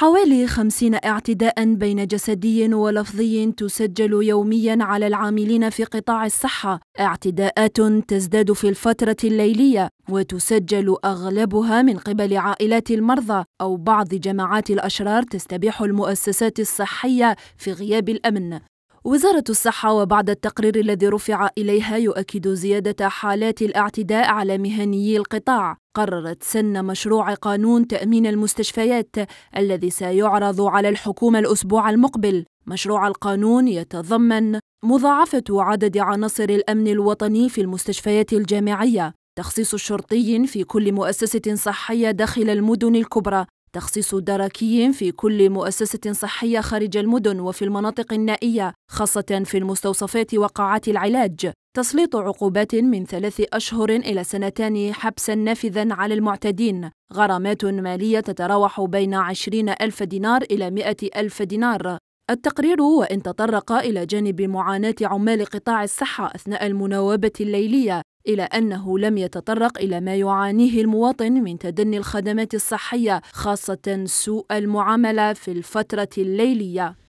حوالي خمسين اعتداء بين جسدي ولفظي تسجل يوميا على العاملين في قطاع الصحة اعتداءات تزداد في الفترة الليلية وتسجل أغلبها من قبل عائلات المرضى أو بعض جماعات الأشرار تستبيح المؤسسات الصحية في غياب الأمن وزارة الصحة وبعد التقرير الذي رفع إليها يؤكد زيادة حالات الاعتداء على مهنيي القطاع قررت سن مشروع قانون تأمين المستشفيات الذي سيعرض على الحكومة الأسبوع المقبل مشروع القانون يتضمن مضاعفة عدد عناصر الأمن الوطني في المستشفيات الجامعية تخصيص الشرطي في كل مؤسسة صحية داخل المدن الكبرى تخصيص دركي في كل مؤسسة صحية خارج المدن وفي المناطق النائية خاصة في المستوصفات وقاعات العلاج تسليط عقوبات من ثلاث أشهر إلى سنتان حبسا نافذا على المعتدين غرامات مالية تتراوح بين عشرين ألف دينار إلى مئة ألف دينار التقرير وإن تطرق إلى جانب معاناة عمال قطاع الصحة أثناء المناوبة الليلية إلى أنه لم يتطرق إلى ما يعانيه المواطن من تدني الخدمات الصحية خاصة سوء المعاملة في الفترة الليلية